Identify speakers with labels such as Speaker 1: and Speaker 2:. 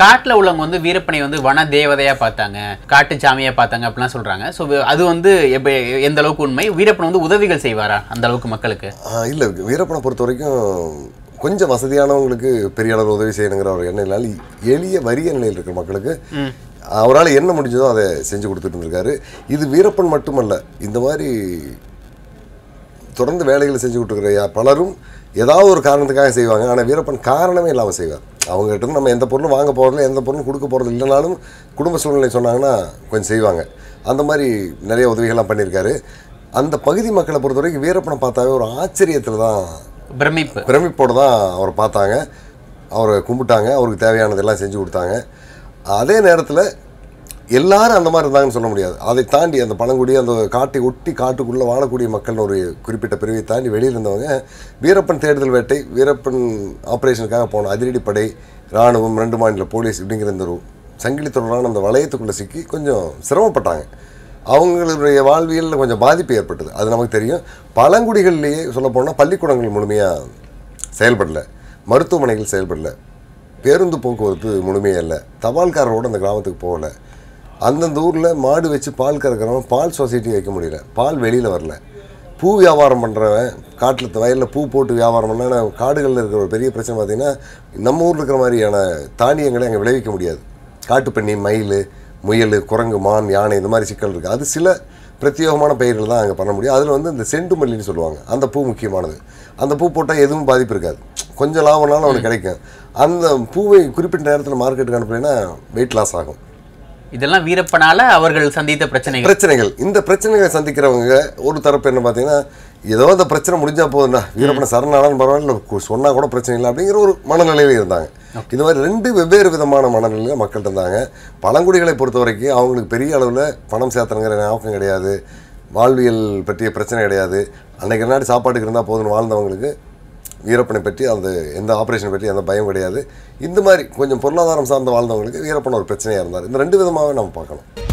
Speaker 1: காட்டில் உள்ளவங்க வந்து வீரப்பனை வந்து வன தேவதையாக பார்த்தாங்க காட்டு சாமியாக பார்த்தாங்க அப்படிலாம் சொல்கிறாங்க ஸோ அது வந்து எப்போ எந்த அளவுக்கு உண்மை வீரப்பன் வந்து உதவிகள் செய்வாரா அந்த அளவுக்கு மக்களுக்கு
Speaker 2: இல்லை வீரப்பனை பொறுத்த வரைக்கும் கொஞ்சம் வசதியானவங்களுக்கு பெரிய அளவு உதவி செய்யணுங்கிற ஒரு எண்ணம் இல்லாமல் எளிய வறிய நிலையில் இருக்கிற மக்களுக்கு அவரால் என்ன முடிஞ்சதோ அதை செஞ்சு கொடுத்துட்டு இருந்திருக்காரு இது வீரப்பன் மட்டுமல்ல இந்த மாதிரி தொடர்ந்து வேலைகளை செஞ்சு கொடுத்துருக்கிற பலரும் ஏதாவது ஒரு காரணத்துக்காக செய்வாங்க ஆனால் வீரப்பன் காரணமே இல்லாமல் செய்வார் அவங்ககிட்ட நம்ம எந்த பொருளும் வாங்க போகிறதில்ல எந்த பொருளும் கொடுக்க போகிறது இல்லைனாலும் குடும்ப சூழ்நிலை சொன்னாங்கன்னா கொஞ்சம் செய்வாங்க அந்த மாதிரி நிறைய உதவிகள்லாம் பண்ணியிருக்காரு அந்த பகுதி மக்களை பொறுத்த வரைக்கும் வீரப்பனை பார்த்தாவே ஒரு ஆச்சரியத்தில் தான் பிரமிப்பு பிரமிப்போடு தான் அவரை பார்த்தாங்க அவரை கும்பிட்டாங்க அவருக்கு தேவையானதெல்லாம் செஞ்சு கொடுத்தாங்க அதே நேரத்தில் எல்லாரும் அந்த மாதிரி இருந்தாங்கன்னு சொல்ல முடியாது அதை தாண்டி அந்த பழங்குடி அந்த காட்டை ஒட்டி காட்டுக்குள்ளே வாழக்கூடிய மக்கள்னு ஒரு குறிப்பிட்ட பிரிவை தாண்டி வெளியில் இருந்தவங்க வீரப்பன் தேடுதல் வேட்டை வீரப்பன் ஆப்ரேஷனுக்காக போன அதிரடிப்படை இராணுவம் ரெண்டு மாநில போலீஸ் இப்படிங்கிற இந்த ஒரு சங்கிலி தொடரான அந்த வளையத்துக்குள்ளே சிக்கி கொஞ்சம் சிரமப்பட்டாங்க அவங்களுடைய வாழ்வியலில் கொஞ்சம் பாதிப்பு ஏற்பட்டது அது நமக்கு தெரியும் பழங்குடிகள்லேயே சொல்லப்போனால் பள்ளிக்கூடங்கள் முழுமையாக செயல்படலை மருத்துவமனைகள் செயல்படலை பேருந்து போக்குவரத்து முழுமையாக இல்லை தபால்காரரோடு அந்த கிராமத்துக்கு போகலை அந்தந்த ஊரில் மாடு வச்சு பால் கறக்கிறவன் பால் சொசைட்டி வைக்க முடியல பால் வெளியில் வரல பூ வியாபாரம் பண்ணுறவன் காட்டில் வயலில் பூ போட்டு வியாபாரம் பண்ண காடுகளில் இருக்கிற ஒரு பெரிய பிரச்சனை பார்த்திங்கன்னா நம்ம ஊரில் இருக்கிற மாதிரியான தானியங்களை அங்கே விளைவிக்க முடியாது காட்டுப்பண்ணி மயில் முயல் குரங்கு மான் யானை இந்த மாதிரி சிக்கல் இருக்குது அது சில பிரத்யேகமான பயிர்கள் தான் அங்கே பண்ண முடியும் அதில் வந்து இந்த செண்டு மல்லின்னு சொல்லுவாங்க அந்த பூ முக்கியமானது அந்த பூ போட்டால் எதுவும் பாதிப்பு இருக்காது கொஞ்சம் லாபம்னாலும் அவனுக்கு கிடைக்கும் அந்த பூவை குறிப்பிட்ட நேரத்தில் மார்க்கெட்டுக்கு அனுப்புலைன்னா வெயிட் லாஸ் ஆகும்
Speaker 1: இதெல்லாம் வீரப்பனால அவர்கள் சந்தித்த பிரச்சனைகள்
Speaker 2: பிரச்சனைகள் இந்த பிரச்சனைகளை சந்திக்கிறவங்க ஒரு தரப்பு என்ன பார்த்தீங்கன்னா ஏதோ அந்த பிரச்சனை முடிஞ்சா போதுண்ணா வீரப்பன சரணாலும் பரவாயில்ல சொன்னா கூட பிரச்சனை இல்லை அப்படிங்கிற ஒரு மனநிலையில இருந்தாங்க இது மாதிரி ரெண்டு வெவ்வேறு விதமான மனநிலையில் மக்கள் இருந்தாங்க பழங்குடிகளை பொறுத்த வரைக்கும் அவங்களுக்கு பெரிய அளவில் பணம் சேர்த்தனுங்கிற ஞாபகம் கிடையாது வாழ்வியல் பற்றிய பிரச்சனை கிடையாது அன்னைக்கு நாடு சாப்பாட்டுக்கு இருந்தால் போதும்னு வாழ்ந்தவங்களுக்கு வீரப்பனை பற்றி அந்த எந்த ஆப்ரேஷனை பற்றி எந்த பயம் கிடையாது இந்த மாதிரி கொஞ்சம் பொருளாதாரம் சார்ந்து வாழ்ந்தவங்களுக்கு வீரப்பன ஒரு பிரச்சனையாக இருந்தார் இந்த ரெண்டு விதமாகவே நம்ம பார்க்கணும்